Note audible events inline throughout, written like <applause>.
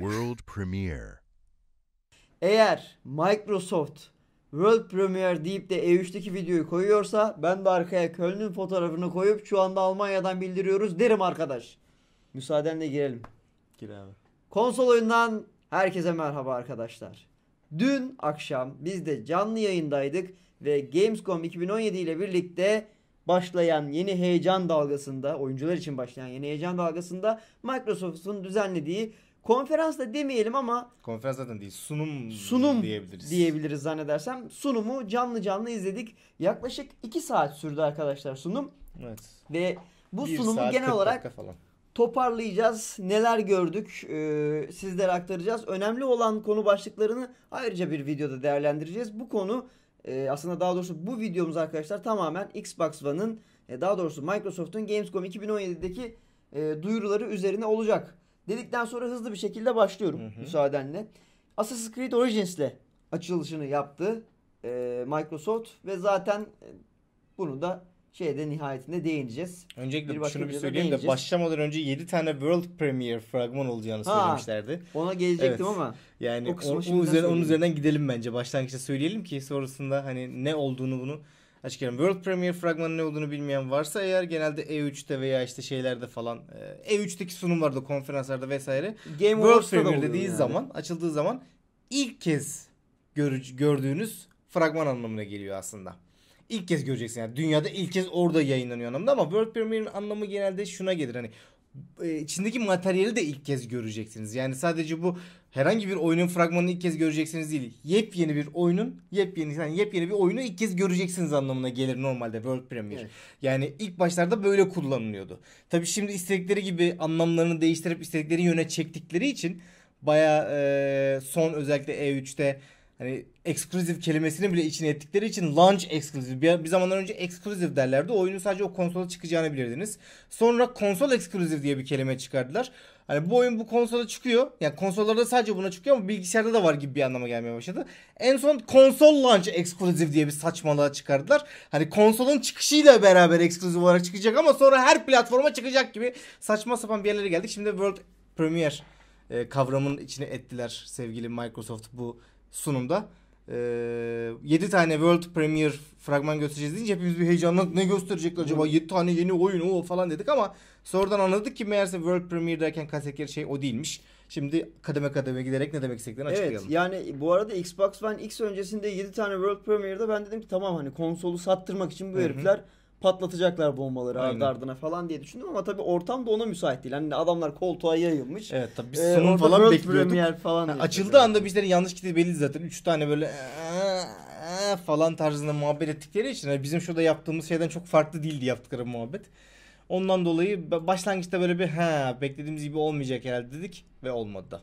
World Premiere. Eğer Microsoft World Premiere deyip de E3'teki videoyu koyuyorsa ben de arkaya Köln'ün fotoğrafını koyup şu anda Almanya'dan bildiriyoruz derim arkadaş. Müsaadenle girelim. Gir abi. Konsol oyundan herkese merhaba arkadaşlar. Dün akşam biz de canlı yayındaydık ve Gamescom 2017 ile birlikte başlayan yeni heyecan dalgasında, oyuncular için başlayan yeni heyecan dalgasında Microsoft'un düzenlediği Konferans da demeyelim ama konferans zaten değil sunum, sunum diyebiliriz. diyebiliriz zannedersem. Sunumu canlı canlı izledik. Yaklaşık 2 saat sürdü arkadaşlar sunum. Evet. Ve bu Bir sunumu genel olarak falan. toparlayacağız. Neler gördük e, sizlere aktaracağız. Önemli olan konu başlıklarını ayrıca bir videoda değerlendireceğiz. Bu konu e, aslında daha doğrusu bu videomuz arkadaşlar tamamen Xbox One'ın e, daha doğrusu Microsoft'un Gamescom 2017'deki e, duyuruları üzerine olacak. Dedikten sonra hızlı bir şekilde başlıyorum hı hı. müsaadenle. Assassin's Creed Origins'le açılışını yaptı e, Microsoft ve zaten e, bunu da şeyde nihayetinde değineceğiz. Öncelikle bir şunu bir söyleyeyim de başlamadan önce 7 tane World Premiere fragman olacağını ha, söylemişlerdi. Ona gelecektim evet. ama yani o, o, o üzerine, onun üzerinden gidelim bence. Başlangıçta söyleyelim ki sonrasında hani ne olduğunu bunu Açıkçası World Premiere fragmanı ne olduğunu bilmeyen varsa eğer genelde E3'te veya işte şeylerde falan E3'teki e sunumlarda, konferanslarda vesaire Game World Premiere dediği yani. zaman, açıldığı zaman ilk kez gör, gördüğünüz fragman anlamına geliyor aslında. İlk kez göreceksin yani dünyada ilk kez orada yayınlanıyor anlamda ama World Premiere'in anlamı genelde şuna gelir hani e, içindeki materyali de ilk kez göreceksiniz. Yani sadece bu herhangi bir oyunun fragmanını ilk kez göreceksiniz değil. Yepyeni bir oyunun, yepyeni yani yepyeni bir oyunu ilk kez göreceksiniz anlamına gelir normalde World Premiere. Evet. Yani ilk başlarda böyle kullanılıyordu. Tabi şimdi istedikleri gibi anlamlarını değiştirip istedikleri yöne çektikleri için baya e, son özellikle E3'te hani eksklusif kelimesini bile içine ettikleri için launch eksklusif. Bir, bir zamanlar önce eksklusif derlerdi. O oyunun sadece o konsola çıkacağını bilirdiniz. Sonra konsol eksklusif diye bir kelime çıkardılar. Hani bu oyun bu konsola çıkıyor. Yani konsollarda sadece buna çıkıyor ama bilgisayarda da var gibi bir anlama gelmeye başladı. En son konsol launch eksklusif diye bir saçmalığa çıkardılar. Hani konsolun çıkışıyla beraber eksklusif olarak çıkacak ama sonra her platforma çıkacak gibi saçma sapan bir yerlere geldik. Şimdi World Premiere e, kavramının içine ettiler sevgili Microsoft bu sunumda. Ee, 7 tane World Premier fragman göstereceğiz deyince hepimiz bir heyecanla Ne gösterecekler acaba? 7 tane yeni oyun o falan dedik ama sonradan anladık ki meğerse World Premiere derken kastettikleri şey o değilmiş. Şimdi kademe kademe giderek ne demek istediklerini Evet açıklayalım. yani bu arada Xbox One X öncesinde 7 tane World Premier'da ben dedim ki tamam hani konsolu sattırmak için bu herifler patlatacaklar bombaları ardı ardına falan diye düşündüm ama tabii ortam da ona müsait değil. Hani adamlar koltuğa yayılmış. Evet tabii biz ee, sunum orada falan bekliyorduk. falan. yani açıldığı anda bizlerin yanlış gittiği belli zaten. Üç tane böyle falan tarzında muhabbet ettikleri için yani bizim şurada yaptığımız şeyden çok farklı değildi yaptıkları muhabbet. Ondan dolayı başlangıçta böyle bir ha beklediğimiz gibi olmayacak herhalde dedik ve olmadı da.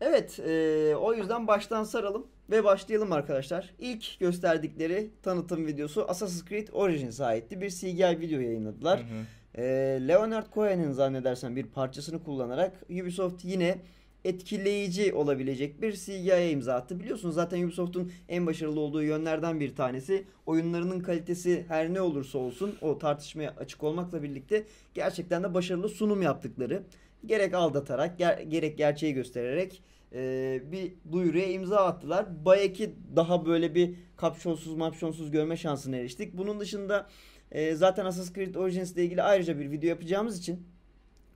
Evet e, o yüzden baştan saralım. Ve başlayalım arkadaşlar. İlk gösterdikleri tanıtım videosu Assassin's Creed Origins'e aitti. Bir CGI video yayınladılar. Hı hı. Ee, Leonard Cohen'in zannedersen bir parçasını kullanarak Ubisoft yine etkileyici olabilecek bir CGI'ye imza attı. Biliyorsunuz zaten Ubisoft'un en başarılı olduğu yönlerden bir tanesi. Oyunlarının kalitesi her ne olursa olsun o tartışmaya açık olmakla birlikte gerçekten de başarılı sunum yaptıkları. Gerek aldatarak ger- gerek gerçeği göstererek e, bir duyuruya imza attılar. Bayek'i daha böyle bir kapşonsuz mapşonsuz görme şansına eriştik. Bunun dışında e, zaten Assassin's Creed Origins ile ilgili ayrıca bir video yapacağımız için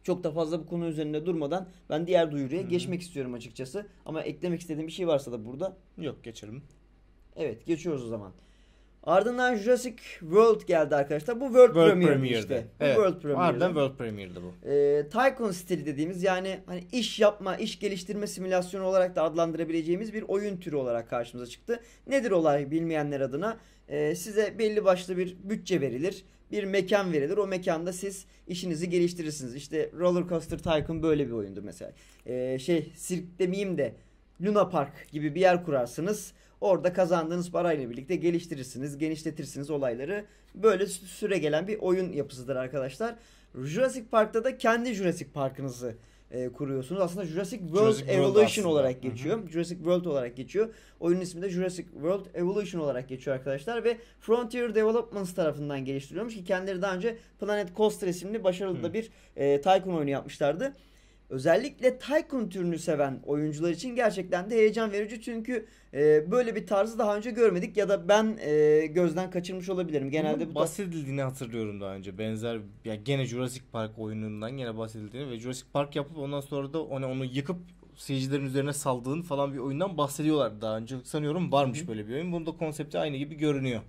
çok da fazla bu konu üzerinde durmadan ben diğer duyuruya Hı-hı. geçmek istiyorum açıkçası. Ama eklemek istediğim bir şey varsa da burada. Yok geçelim. Evet geçiyoruz o zaman. Ardından Jurassic World geldi arkadaşlar. Bu World, World Premier'di, Premier'di işte. Evet. Bu World Premier'di. Harbiden World Premier'di bu. Ee, Tycoon stili dediğimiz yani hani iş yapma, iş geliştirme simülasyonu olarak da adlandırabileceğimiz bir oyun türü olarak karşımıza çıktı. Nedir olay bilmeyenler adına? Ee, size belli başlı bir bütçe verilir. Bir mekan verilir. O mekanda siz işinizi geliştirirsiniz. İşte Roller Coaster Tycoon böyle bir oyundu mesela. Ee, şey sirk demeyeyim de Luna Park gibi bir yer kurarsınız. Orada kazandığınız parayla birlikte geliştirirsiniz, genişletirsiniz olayları. Böyle süre gelen bir oyun yapısıdır arkadaşlar. Jurassic Park'ta da kendi Jurassic Park'ınızı e, kuruyorsunuz. Aslında Jurassic World Jurassic Evolution World olarak geçiyor. Hı-hı. Jurassic World olarak geçiyor. Oyunun ismi de Jurassic World Evolution olarak geçiyor arkadaşlar ve Frontier Developments tarafından geliştiriliyormuş ki kendileri daha önce Planet Coaster isimli başarılı Hı. da bir e, Tycoon oyunu yapmışlardı özellikle Tycoon türünü seven oyuncular için gerçekten de heyecan verici. Çünkü e, böyle bir tarzı daha önce görmedik ya da ben e, gözden kaçırmış olabilirim. Genelde bu bahsedildiğini hatırlıyorum daha önce. Benzer ya gene Jurassic Park oyunundan gene bahsedildiğini ve Jurassic Park yapıp ondan sonra da onu, onu yıkıp seyircilerin üzerine saldığın falan bir oyundan bahsediyorlar daha önce. Sanıyorum varmış Hı. böyle bir oyun. Bunun da konsepti aynı gibi görünüyor.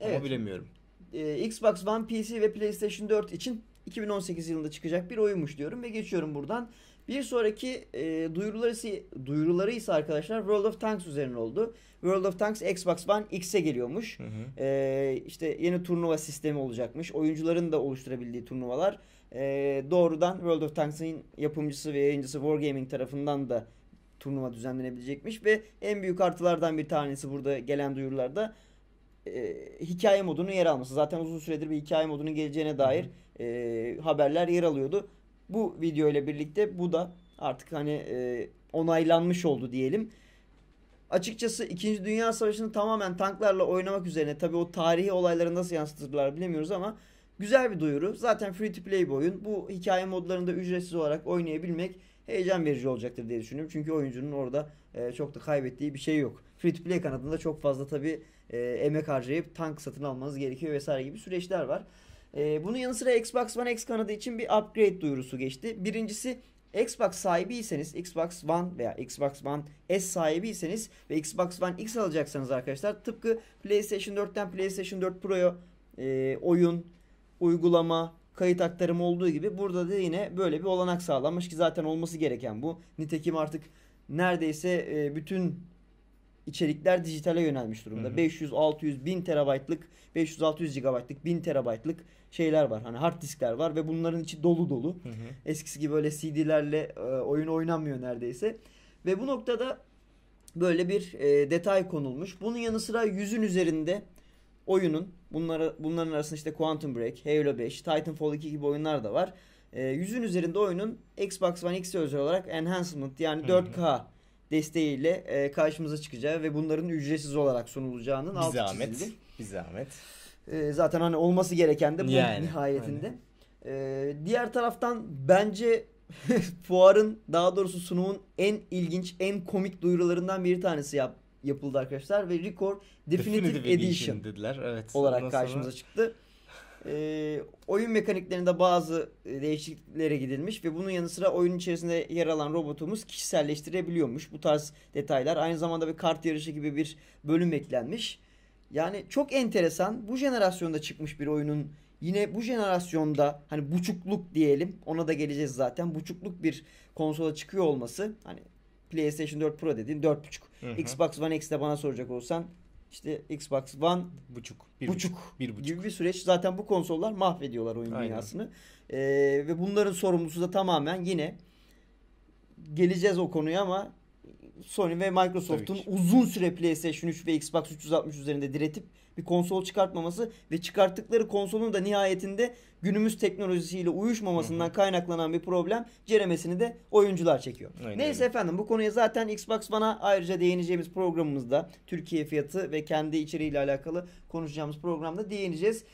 Evet. Ama bilemiyorum. Ee, Xbox One, PC ve PlayStation 4 için 2018 yılında çıkacak bir oyunmuş diyorum ve geçiyorum buradan. Bir sonraki e, duyuruları, duyuruları ise arkadaşlar World of Tanks üzerine oldu. World of Tanks Xbox One X'e geliyormuş. Hı hı. E, işte yeni turnuva sistemi olacakmış. Oyuncuların da oluşturabildiği turnuvalar e, doğrudan World of Tanks'in yapımcısı ve yayıncısı Wargaming tarafından da turnuva düzenlenebilecekmiş ve en büyük artılardan bir tanesi burada gelen duyurularda e, hikaye modunun yer alması. Zaten uzun süredir bir hikaye modunun geleceğine dair hı hı. e, haberler yer alıyordu. Bu video ile birlikte bu da artık hani e, onaylanmış oldu diyelim. Açıkçası 2. Dünya Savaşı'nı tamamen tanklarla oynamak üzerine tabi o tarihi olayları nasıl yansıtırlar bilemiyoruz ama güzel bir duyuru. Zaten free to play bir oyun. Bu hikaye modlarında ücretsiz olarak oynayabilmek heyecan verici olacaktır diye düşünüyorum. Çünkü oyuncunun orada e, çok da kaybettiği bir şey yok. Free to play kanadında çok fazla tabi e, emek harcayıp tank satın almanız gerekiyor vesaire gibi süreçler var. E, bunun yanı sıra Xbox One X kanadı için bir upgrade duyurusu geçti. Birincisi Xbox sahibiyseniz Xbox One veya Xbox One S sahibiyseniz ve Xbox One X alacaksanız arkadaşlar tıpkı PlayStation 4'ten PlayStation 4 Pro'ya e, oyun, uygulama, kayıt aktarımı olduğu gibi burada da yine böyle bir olanak sağlanmış ki zaten olması gereken bu. Nitekim artık neredeyse e, bütün içerikler dijitale yönelmiş durumda. Hı hı. 500, 600, 1000 terabaytlık, 500, 600 gigabaytlık, 1000 terabaytlık şeyler var. Hani hard diskler var ve bunların içi dolu dolu. Hı hı. Eskisi gibi böyle CD'lerle e, oyun oynanmıyor neredeyse. Ve bu noktada böyle bir e, detay konulmuş. Bunun yanı sıra yüzün üzerinde oyunun bunlara bunların arasında işte Quantum Break, Halo 5, Titanfall 2 gibi oyunlar da var. E, yüzün üzerinde oyunun Xbox One X özel olarak enhancement yani 4K hı hı desteğiyle e, karşımıza çıkacağı ve bunların ücretsiz olarak sunulacağının bir altı zahmet, çizildi. Bir zahmet. E, zaten hani olması gereken de bu yani, nihayetinde. E, diğer taraftan bence <laughs> fuarın daha doğrusu sunumun en ilginç, en komik duyurularından bir tanesi yap, yapıldı arkadaşlar ve Record Definitive, Definitive Edition, Edition dediler. Evet. olarak karşımıza sonra... çıktı. E, oyun mekaniklerinde bazı e, değişikliklere gidilmiş ve bunun yanı sıra oyun içerisinde yer alan robotumuz kişiselleştirebiliyormuş. Bu tarz detaylar. Aynı zamanda bir kart yarışı gibi bir bölüm eklenmiş. Yani çok enteresan. Bu jenerasyonda çıkmış bir oyunun yine bu jenerasyonda hani buçukluk diyelim. Ona da geleceğiz zaten. Buçukluk bir konsola çıkıyor olması hani PlayStation 4 Pro dediğin 4.5. Xbox One X'de bana soracak olsan işte Xbox One buçuk, bir buçuk, bir buçuk gibi bir süreç. Zaten bu konsollar mahvediyorlar oyun Aynen. dünyasını. Ee, ve bunların sorumlusu da tamamen yine geleceğiz o konuya ama Sony ve Microsoft'un uzun süre PlayStation 3 ve Xbox 360 üzerinde diretip bir konsol çıkartmaması ve çıkarttıkları konsolun da nihayetinde günümüz teknolojisiyle uyuşmamasından kaynaklanan bir problem ceremesini de oyuncular çekiyor. Aynen. Neyse efendim bu konuya zaten Xbox bana ayrıca değineceğimiz programımızda Türkiye fiyatı ve kendi içeriğiyle alakalı konuşacağımız programda değineceğiz.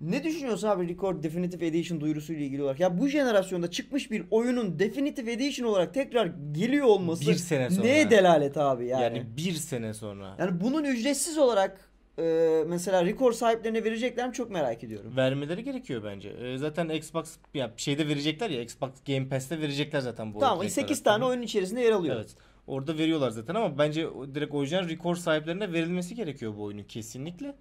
Ne düşünüyorsun abi Record Definitive Edition duyurusu ile ilgili olarak? Ya bu jenerasyonda çıkmış bir oyunun Definitive Edition olarak tekrar geliyor olması bir sene sonra. neye delalet abi yani? Yani bir sene sonra. Yani bunun ücretsiz olarak e, mesela rekor sahiplerine verecekler çok merak ediyorum. Vermeleri gerekiyor bence. E, zaten Xbox ya şeyde verecekler ya Xbox Game Pass'te verecekler zaten bu. Tamam 8 tane oyun içerisinde yer alıyor. Evet. Orada veriyorlar zaten ama bence direkt orijinal rekor sahiplerine verilmesi gerekiyor bu oyunu kesinlikle.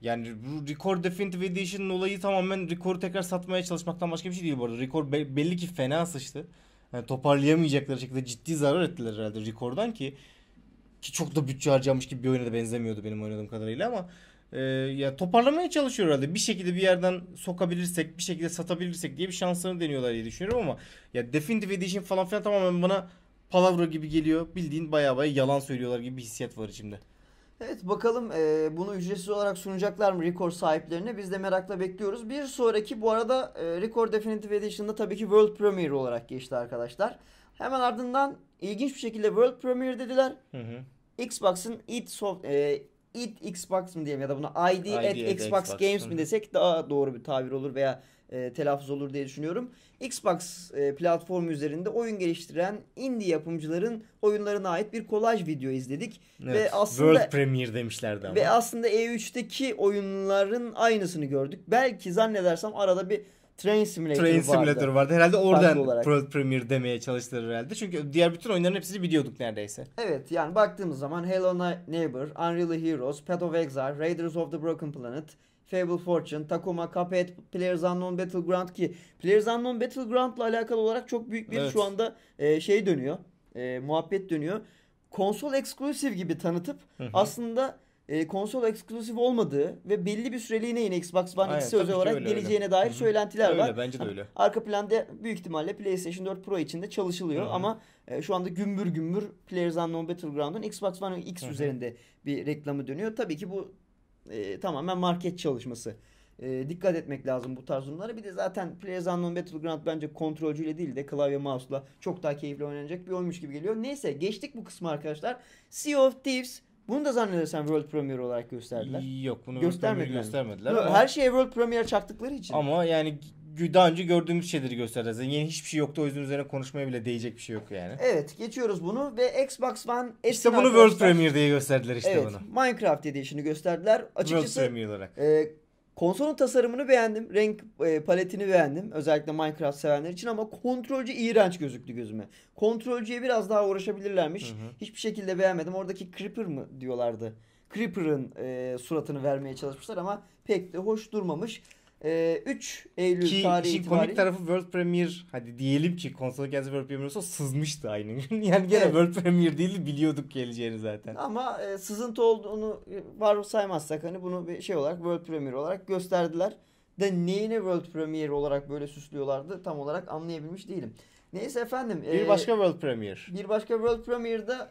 Yani bu Record Definitive Edition'ın olayı tamamen Record'u tekrar satmaya çalışmaktan başka bir şey değil bu arada. Record be- belli ki fena sıçtı. Yani toparlayamayacakları şekilde ciddi zarar ettiler herhalde Record'dan ki ki çok da bütçe harcamış gibi bir oyuna da benzemiyordu benim oynadığım kadarıyla ama e, ya toparlamaya çalışıyor herhalde. Bir şekilde bir yerden sokabilirsek, bir şekilde satabilirsek diye bir şanslarını deniyorlar diye düşünüyorum ama ya Definitive Edition falan filan tamamen bana palavra gibi geliyor. Bildiğin baya baya yalan söylüyorlar gibi bir hissiyat var içimde. Evet bakalım e, bunu ücretsiz olarak sunacaklar mı Record sahiplerine? Biz de merakla bekliyoruz. Bir sonraki bu arada e, Record Definitive Edition'da tabii ki World Premiere olarak geçti arkadaşlar. Hemen ardından ilginç bir şekilde World Premiere dediler. Hı hı. Xbox'ın id soft e, id Xbox mı diyeyim ya da buna ID, ID at Xbox, Xbox Games mi desek daha doğru bir tabir olur veya e, telaffuz olur diye düşünüyorum. Xbox e, platformu üzerinde oyun geliştiren indie yapımcıların oyunlarına ait bir kolaj video izledik evet, ve aslında World Premiere demişlerdi ama. Ve aslında E3'teki oyunların aynısını gördük. Belki zannedersem arada bir Train Simulator, Train Simulator vardı. Herhalde oradan World Premier demeye çalıştılar herhalde. Çünkü diğer bütün oyunların hepsini biliyorduk neredeyse. Evet yani baktığımız zaman Hello Neighbor, Unreal Heroes, Path of Exile, Raiders of the Broken Planet, Fable Fortune, Takuma, Cuphead, Unknown Battleground ki Players Unknown Battleground ile alakalı olarak çok büyük bir evet. şu anda e, şey dönüyor. E, muhabbet dönüyor. Konsol eksklusif gibi tanıtıp aslında e, konsol eksklusif olmadığı ve belli bir süreliğine yine Xbox One Aynen, X'e özel olarak öyle, geleceğine öyle. dair Hı-hı. söylentiler öyle, var. Bence de öyle. Hani arka planda büyük ihtimalle PlayStation 4 Pro için de çalışılıyor Hı-hı. ama e, şu anda gümbür gümbür PlayerUnknown Battleground'un Xbox One X Hı-hı. üzerinde bir reklamı dönüyor. Tabii ki bu e, tamamen market çalışması. E, dikkat etmek lazım bu tarz durumlara. Bir de zaten PlayerUnknown Battleground bence kontrolcüyle değil de klavye mouse'la çok daha keyifli oynanacak bir oyunmuş gibi geliyor. Neyse geçtik bu kısmı arkadaşlar. Sea of Thieves bunu da zannedersen World Premiere olarak gösterdiler. Yok bunu göstermediler. World göstermediler. Yok, ama... Her şeye World Premiere çaktıkları için. Ama yani daha önce gördüğümüz şeyleri gösterdiler. Yani yeni hiçbir şey yoktu o yüzden üzerine konuşmaya bile değecek bir şey yok yani. Evet geçiyoruz bunu ve Xbox One S'in İşte bunu World Premiere diye gösterdiler işte evet, bunu. Minecraft diye şimdi gösterdiler. Açıkçası, World Premiere olarak. E, Konsolun tasarımını beğendim. Renk e, paletini beğendim. Özellikle Minecraft sevenler için ama kontrolcü iğrenç gözüktü gözüme. Kontrolcüye biraz daha uğraşabilirlermiş. Hı hı. Hiçbir şekilde beğenmedim. Oradaki Creeper mı diyorlardı. Creeper'ın e, suratını vermeye çalışmışlar ama pek de hoş durmamış e, ee, 3 Eylül ki, tarihi ki komik tarafı World Premiere hadi diyelim ki konsol gelse World Premiere olsa sızmıştı aynı gün. <laughs> yani gene evet. World Premiere değil biliyorduk geleceğini zaten. Ama e, sızıntı olduğunu var saymazsak hani bunu bir şey olarak World Premiere olarak gösterdiler. De neyine World Premiere olarak böyle süslüyorlardı tam olarak anlayabilmiş değilim. Neyse efendim. Bir e, başka World Premiere. Bir başka World Premiere'da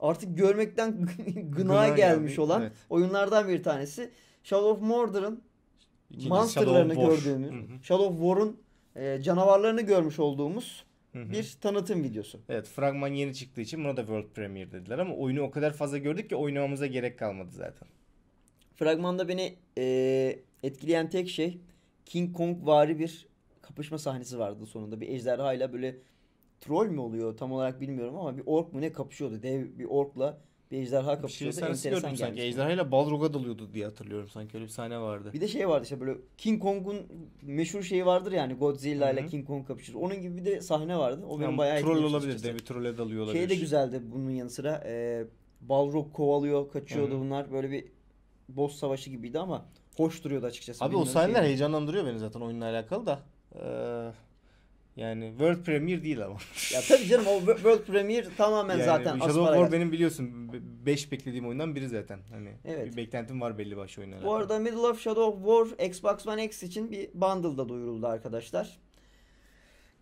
artık görmekten <laughs> gına gelmiş yani, olan evet. oyunlardan bir tanesi. Shadow of Mordor'ın İkincisi monsterlarını Shadow gördüğümüz, Hı hı. Shadow of War'un e, canavarlarını görmüş olduğumuz Hı hı. bir tanıtım videosu. Evet fragman yeni çıktığı için buna da World Premiere dediler ama oyunu o kadar fazla gördük ki oynamamıza gerek kalmadı zaten. Fragmanda beni e, etkileyen tek şey King Kong vari bir kapışma sahnesi vardı sonunda. Bir ejderha ile böyle troll mü oluyor tam olarak bilmiyorum ama bir ork mu ne kapışıyordu. Dev bir orkla bir ejderha kapışıyordu. Bir şey enteresan gelmişti. Sanki ile Balrog'a dalıyordu diye hatırlıyorum sanki öyle bir sahne vardı. Bir de şey vardı işte böyle King Kong'un meşhur şeyi vardır yani Godzilla ile King Kong kapışır. Onun gibi bir de sahne vardı. O benim yani bayağı Troll olabilir de bir trolle dalıyor olabilir. Şey de güzeldi bunun yanı sıra. E, Balrog kovalıyor, kaçıyordu Hı-hı. bunlar. Böyle bir boss savaşı gibiydi ama hoş duruyordu açıkçası. Abi o sahneler şey- heyecanlandırıyor beni zaten oyunla alakalı da. Ee, yani World Premiere değil ama. ya tabii canım o World Premiere tamamen yani zaten Shadow of War benim biliyorsun 5 beklediğim oyundan biri zaten. Hani evet. bir beklentim var belli başlı oyunlara. Bu arada Middle of Shadow of War Xbox One X için bir bundle'da duyuruldu arkadaşlar.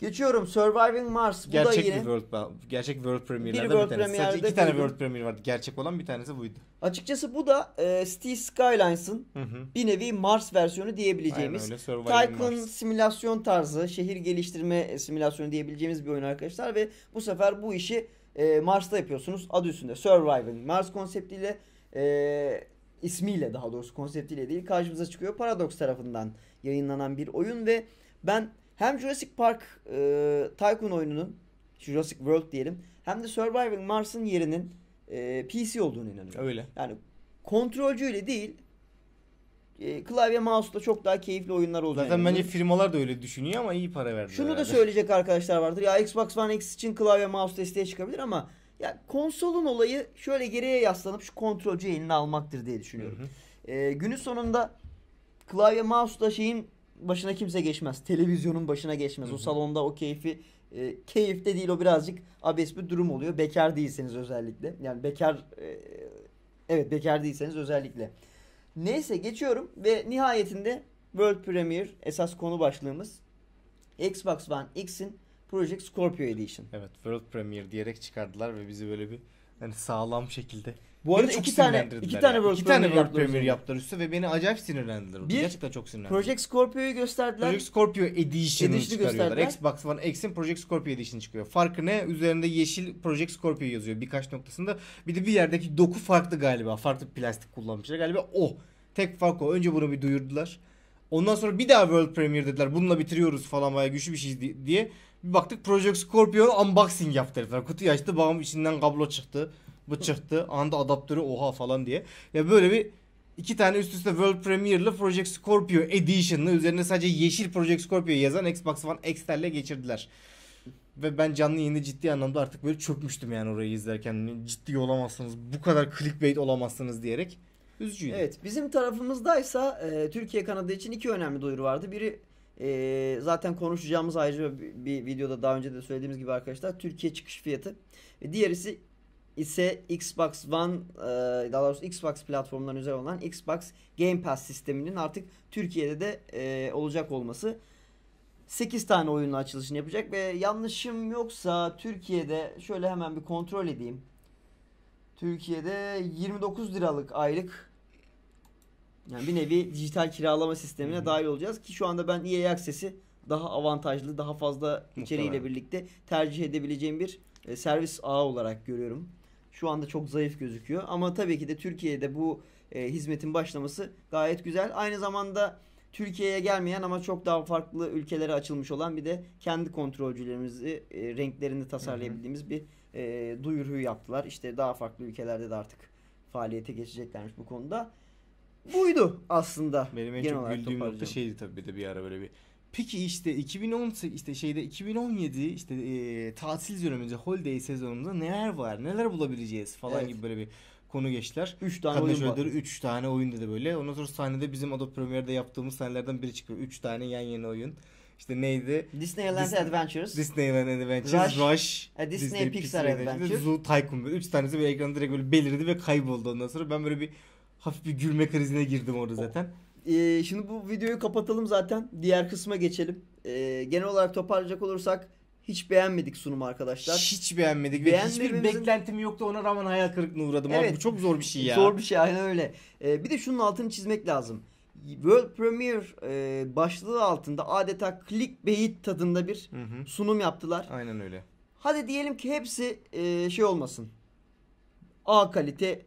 Geçiyorum Surviving Mars. Bu gerçek da yine bir World, gerçek World Premier'lerden bir, World bir tanesi. Sadece iki tane World Premier vardı. Gerçek olan bir tanesi buydu. Açıkçası bu da e, Steel Skylines'ın bir nevi Mars versiyonu diyebileceğimiz. Tycoon simülasyon tarzı, şehir geliştirme e, simülasyonu diyebileceğimiz bir oyun arkadaşlar. Ve bu sefer bu işi e, Mars'ta yapıyorsunuz. Adı üstünde Surviving Mars konseptiyle e, ismiyle daha doğrusu konseptiyle değil karşımıza çıkıyor. Paradox tarafından yayınlanan bir oyun ve ben hem Jurassic Park e, Tycoon oyununun Jurassic World diyelim hem de Surviving Mars'ın yerinin e, PC olduğunu inanıyorum. Öyle. Yani kontrolcüyle değil e, klavye mouse'la çok daha keyifli oyunlar olacak. Zaten bence firmalar da öyle düşünüyor ama iyi para verdiler. Şunu herhalde. da söyleyecek arkadaşlar vardır. Ya Xbox One X için klavye mouse desteği çıkabilir ama ya konsolun olayı şöyle geriye yaslanıp şu kontrolcü eline almaktır diye düşünüyorum. Hı hı. E, günün sonunda klavye mouse'la şeyin başına kimse geçmez. Televizyonun başına geçmez. Hı hı. O salonda o keyfi e, keyifte de değil o birazcık abes bir durum oluyor. Bekar değilseniz özellikle. Yani bekar e, evet bekar değilseniz özellikle. Neyse geçiyorum ve nihayetinde World Premiere esas konu başlığımız Xbox One X'in Project Scorpio Edition. Evet World Premiere diyerek çıkardılar ve bizi böyle bir hani sağlam şekilde bu arada iki tane iki tane World, iki tane World Premier yaptılar üstü ve beni acayip sinirlendiler. Bir, Gerçekten çok sinirlendim. Project Scorpio'yu gösterdiler. Project Scorpio Edition'ı çıkarıyorlar. Xbox One X'in Project Scorpio Edition çıkıyor. Farkı ne? Üzerinde yeşil Project Scorpio yazıyor birkaç noktasında. Bir de bir yerdeki doku farklı galiba. Farklı plastik kullanmışlar galiba. Oh, Tek fark o. Önce bunu bir duyurdular. Ondan sonra bir daha World Premier dediler. Bununla bitiriyoruz falan bayağı güçlü bir şey diye. Bir baktık Project Scorpio unboxing yaptı herifler. Kutuyu açtı bağım içinden kablo çıktı. Bu çıktı. Anda adaptörü oha falan diye. Ya böyle bir iki tane üst üste World Premiere'lı Project Scorpio Edition'lı üzerine sadece yeşil Project Scorpio yazan Xbox One X'lerle geçirdiler. Ve ben canlı yayında ciddi anlamda artık böyle çökmüştüm yani orayı izlerken. Ciddi olamazsınız, bu kadar clickbait olamazsınız diyerek. üzücü. Evet bizim tarafımızdaysa e, Türkiye Kanada için iki önemli duyuru vardı. Biri e, zaten konuşacağımız ayrıca bir, bir videoda daha önce de söylediğimiz gibi arkadaşlar Türkiye çıkış fiyatı. E, diğerisi ise Xbox One e, daha doğrusu Xbox platformlarına özel olan Xbox Game Pass sisteminin artık Türkiye'de de e, olacak olması. 8 tane oyunun açılışını yapacak ve yanlışım yoksa Türkiye'de şöyle hemen bir kontrol edeyim. Türkiye'de 29 liralık aylık yani bir nevi dijital kiralama sistemine dahil olacağız ki şu anda ben EA Access'i daha avantajlı, daha fazla içeriğiyle birlikte tercih edebileceğim bir e, servis ağı olarak görüyorum şu anda çok zayıf gözüküyor. Ama tabii ki de Türkiye'de bu e, hizmetin başlaması gayet güzel. Aynı zamanda Türkiye'ye gelmeyen ama çok daha farklı ülkelere açılmış olan bir de kendi kontrolcülerimizi e, renklerini tasarlayabildiğimiz bir e, duyuru yaptılar. İşte daha farklı ülkelerde de artık faaliyete geçeceklermiş bu konuda. Buydu aslında. Benim en çok güldüğüm nokta şeydi tabii bir de bir ara böyle bir Peki işte 2018 işte şeyde 2017 işte e, tatil döneminde holiday sezonunda neler var? Neler bulabileceğiz falan evet. gibi böyle bir konu geçtiler. 3 tane Kadın oyun var. 3 tane oyun dedi böyle. Ondan sonra sahnede bizim Adobe Premiere'de yaptığımız sahnelerden biri çıkıyor. 3 tane yan yana oyun. İşte neydi? Disneyland Dis- Adventures. Disneyland Adventures. Rush. Rush e, Disney, Disney Pixar, Pixar Adventures. Adventures. Zoo Tycoon. Böyle üç tanesi böyle ekranda direkt böyle belirdi ve kayboldu ondan sonra. Ben böyle bir hafif bir gülme krizine girdim orada zaten. Oh ee, şimdi bu videoyu kapatalım zaten. Diğer kısma geçelim. Ee, genel olarak toparlayacak olursak hiç beğenmedik sunum arkadaşlar. Hiç beğenmedik ve hiçbir beklentim yoktu ona rağmen hayal kırıklığına uğradım. Evet, Abi bu çok zor bir şey ya. Zor bir şey aynen öyle. Ee, bir de şunun altını çizmek lazım. World Premiere e, başlığı altında adeta clickbait tadında bir hı hı. sunum yaptılar. Aynen öyle. Hadi diyelim ki hepsi e, şey olmasın. A kalite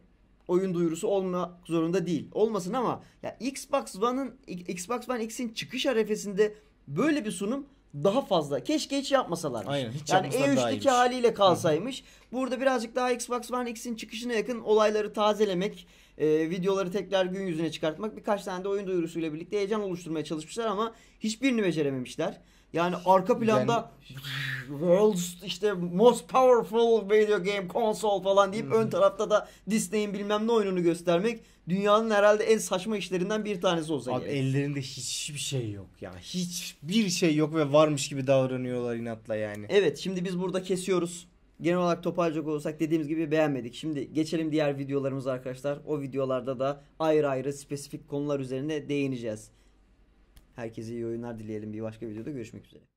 oyun duyurusu olmak zorunda değil. Olmasın ama ya Xbox One'ın Xbox One X'in çıkış arefesinde böyle bir sunum daha fazla. Keşke hiç yapmasalarmış. Aynen, hiç yani E3'teki haliyle kalsaymış. Hı. Burada birazcık daha Xbox One X'in çıkışına yakın olayları tazelemek, e, videoları tekrar gün yüzüne çıkartmak, birkaç tane de oyun duyurusuyla birlikte heyecan oluşturmaya çalışmışlar ama hiçbirini becerememişler. Yani arka planda yani... World's işte most powerful video game console falan deyip ön tarafta da Disney'in bilmem ne oyununu göstermek dünyanın herhalde en saçma işlerinden bir tanesi olsa Abi gerek. ellerinde hiçbir şey yok ya. Hiçbir şey yok ve varmış gibi davranıyorlar inatla yani. Evet şimdi biz burada kesiyoruz. Genel olarak toparlayacak olursak dediğimiz gibi beğenmedik. Şimdi geçelim diğer videolarımız arkadaşlar. O videolarda da ayrı ayrı spesifik konular üzerine değineceğiz. Herkese iyi oyunlar dileyelim. Bir başka videoda görüşmek üzere.